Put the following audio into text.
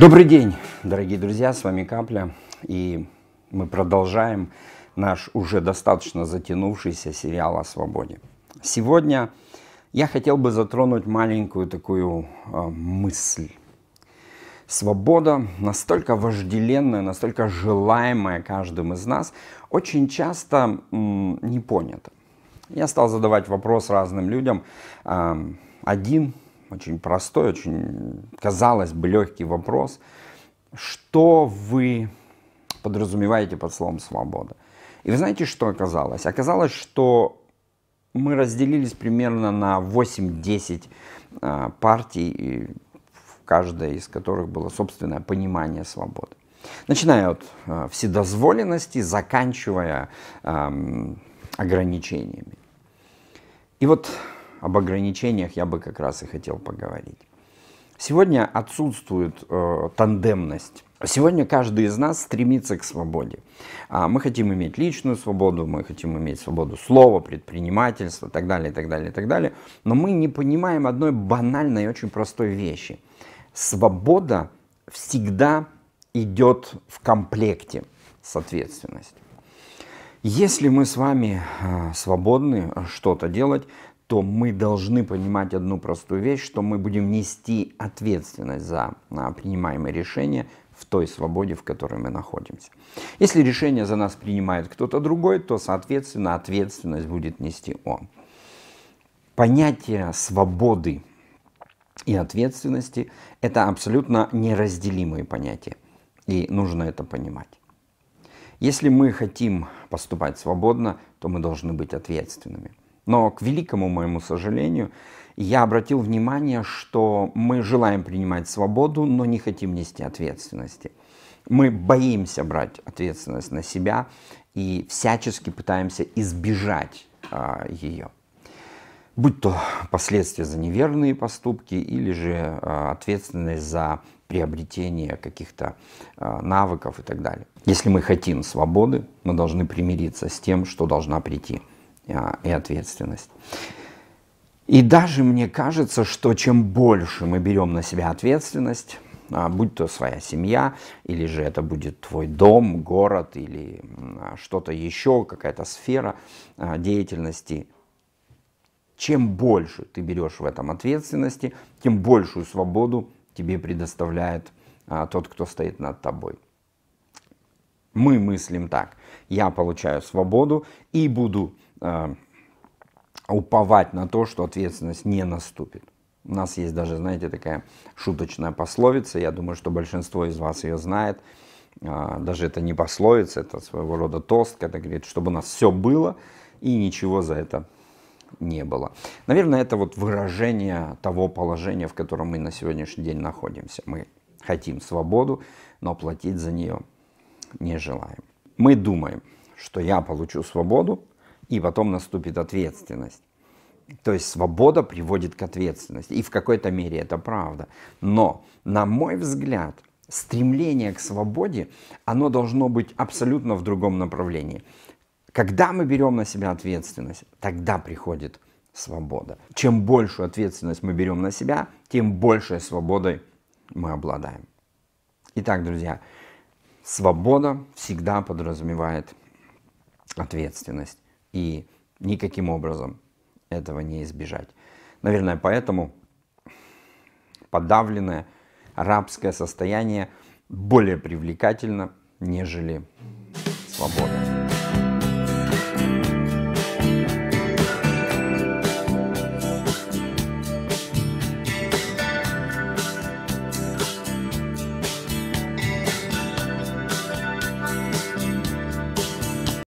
Добрый день, дорогие друзья, с вами Капля, и мы продолжаем наш уже достаточно затянувшийся сериал о свободе. Сегодня я хотел бы затронуть маленькую такую э, мысль. Свобода, настолько вожделенная, настолько желаемая каждым из нас, очень часто м, не понята. Я стал задавать вопрос разным людям, э, один очень простой, очень, казалось бы, легкий вопрос. Что вы подразумеваете под словом «свобода»? И вы знаете, что оказалось? Оказалось, что мы разделились примерно на 8-10 а, партий, в каждой из которых было собственное понимание свободы. Начиная от а, вседозволенности, заканчивая э, ограничениями. И вот об ограничениях я бы как раз и хотел поговорить. Сегодня отсутствует э, тандемность. Сегодня каждый из нас стремится к свободе. А, мы хотим иметь личную свободу, мы хотим иметь свободу слова, предпринимательства так далее, так далее, так далее. Но мы не понимаем одной банальной и очень простой вещи. Свобода всегда идет в комплекте с ответственностью. Если мы с вами э, свободны э, что-то делать, то мы должны понимать одну простую вещь, что мы будем нести ответственность за а, принимаемые решения в той свободе, в которой мы находимся. Если решение за нас принимает кто-то другой, то, соответственно, ответственность будет нести он. Понятие свободы и ответственности – это абсолютно неразделимые понятия, и нужно это понимать. Если мы хотим поступать свободно, то мы должны быть ответственными – но, к великому моему сожалению, я обратил внимание, что мы желаем принимать свободу, но не хотим нести ответственности. Мы боимся брать ответственность на себя и всячески пытаемся избежать а, ее. Будь то последствия за неверные поступки или же а, ответственность за приобретение каких-то а, навыков и так далее. Если мы хотим свободы, мы должны примириться с тем, что должна прийти. А, и ответственность. И даже мне кажется, что чем больше мы берем на себя ответственность, а, будь то своя семья, или же это будет твой дом, город, или а, что-то еще, какая-то сфера деятельности, чем больше ты берешь в этом ответственности, тем большую свободу тебе предоставляет тот, кто стоит над тобой. Мы мыслим так. Я получаю свободу и буду Э, уповать на то, что ответственность не наступит. У нас есть даже, знаете, такая шуточная пословица, я думаю, что большинство из вас ее знает. А, даже это не пословица, это своего рода тост, когда говорит, чтобы у нас все было и ничего за это не было. Наверное, это вот выражение того положения, в котором мы на сегодняшний день находимся. Мы хотим свободу, но платить за нее не желаем. Мы думаем, что я получу свободу, и потом наступит ответственность. То есть свобода приводит к ответственности. И в какой-то мере это правда. Но, на мой взгляд, стремление к свободе, оно должно быть абсолютно в другом направлении. Когда мы берем на себя ответственность, тогда приходит свобода. Чем большую ответственность мы берем на себя, тем большей свободой мы обладаем. Итак, друзья, свобода всегда подразумевает ответственность и никаким образом этого не избежать. Наверное, поэтому подавленное рабское состояние более привлекательно, нежели свобода.